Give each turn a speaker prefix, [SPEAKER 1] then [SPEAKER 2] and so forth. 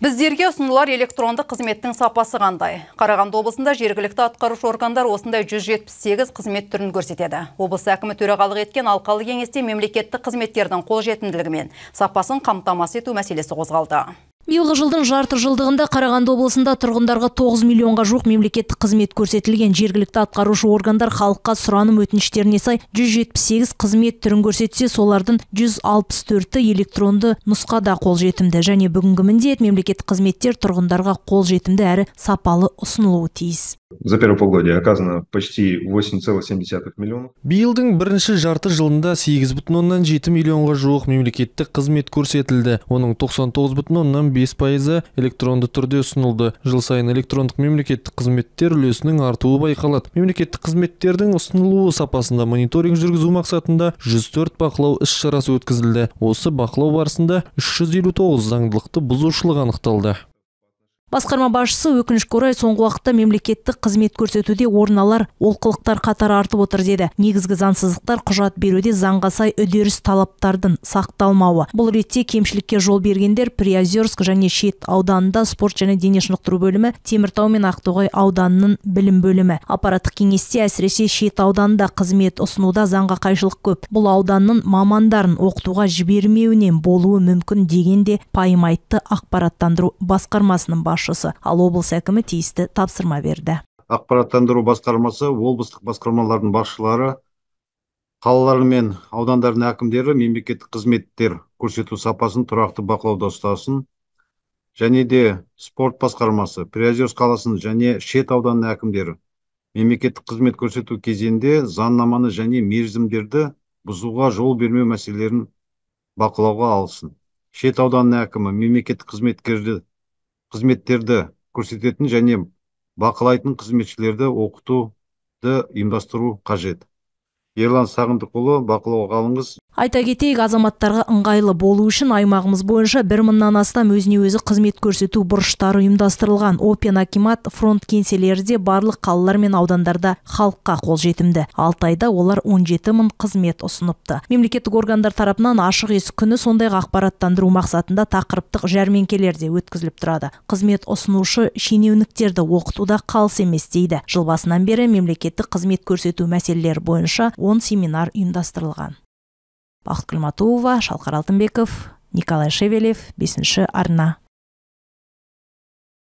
[SPEAKER 1] Біздерге ұсынылар электронды қызметтің сапасы қандай? Қарағанды облысында жергілікті атқарушы органдар осындай 178 қызмет түрін көрсетеді. Облыс әкімі төрағалық еткен алқалы кеңесте мемлекетті қызметтердің қолжетімділігі мен сапасын қамтамасыз ету мәселесі қозғалды биылғы жылдың жарты жылдығында қарағанды облысында тұрғындарға 9 миллионға жуық мемлекеттік қызмет көрсетілген жергілікті атқарушы органдар халыққа сұраным өтініштеріне сай 178 қызмет түрін көрсетсе солардың 164 ті электронды нұсқада жетімді. және бүгінгі міндет мемлекеттік қызметтер тұрғындарға қол жетімді әрі сапалы ұсынылуы тиіс
[SPEAKER 2] За первое полугодие оказано почти 8,7 миллионов.
[SPEAKER 3] Биылдың бірінші жарты жылында 8,7 миллионға жуық мемлекеттік қызмет көрсетілді. Оның 99,5 бес пайызы электронды түрде ұсынылды жыл сайын электрондық мемлекеттік қызметтер үлесінің артуы байқалады мемлекеттік қызметтердің ұсынылуы сапасында мониторинг жүргізу мақсатында 104 бақылау іс шарасы өткізілді осы бақылау барысында 359 заңдылықты бұзушылық анықталды
[SPEAKER 1] басқарма басшысы өкінішке орай соңғы уақытта мемлекеттік қызмет көрсетуде орын алар олқылықтар қатары артып отыр деді негізгі заңсыздықтар құжат беруде заңға сай үдеріс талаптардың сақталмауы бұл ретте кемшілікке жол бергендер приозерск және шет ауданында спорт және дене шынықтыру бөлімі теміртау мен ақтоғай ауданының білім бөлімі аппараттық кеңесте әсіресе шет ауданында қызмет ұсынуда заңға қайшылық көп бұл ауданның мамандарын оқытуға жібермеуінен болуы мүмкін деген де пайым айтты ақпараттандыру басқармасының басшысы ал облыс әкімі тиісті тапсырма берді
[SPEAKER 2] ақпараттандыру басқармасы облыстық басқармалардың басшылары қалалар мен аудандардың әкімдері мемлекеттік қызметтер көрсету сапасын тұрақты бақылауда ұстасын және де спорт басқармасы приозерск қаласының және шет ауданының әкімдері мемлекеттік қызмет көрсету кезеңінде заңнаманы және мерзімдерді бұзуға жол бермеу мәселелерін бақылауға алсын шет ауданының әкімі мемлекеттік қызметкерді қызметтерді көрсететін және бақылайтын қызметшілерді оқытуды ұйымдастыру қажет ерлан сағындықұлы бақылауға алыңыз
[SPEAKER 1] айта кетейік азаматтарға ыңғайлы болу үшін аймағымыз бойынша бір мыңнан астам өзіне өзі қызмет көрсету бұрыштары ұйымдастырылған опен акимат фронт кеңселері де барлық қалалар мен аудандарда халыққа қол жетімді алтайда олар он жеті мың қызмет ұсыныпты мемлекеттік органдар тарапынан ашық есік күні сондай ақ ақпараттандыру мақсатында тақырыптық жәрмеңкелер де өткізіліп тұрады қызмет ұсынушы шенеуніктерді оқытуда қалыс емес дейді жыл басынан бері мемлекеттік қызмет көрсету мәселелері бойынша он семинар ұйымдастырылған бақыт матуова шалқар алтынбеков николай шевелев бесінші арна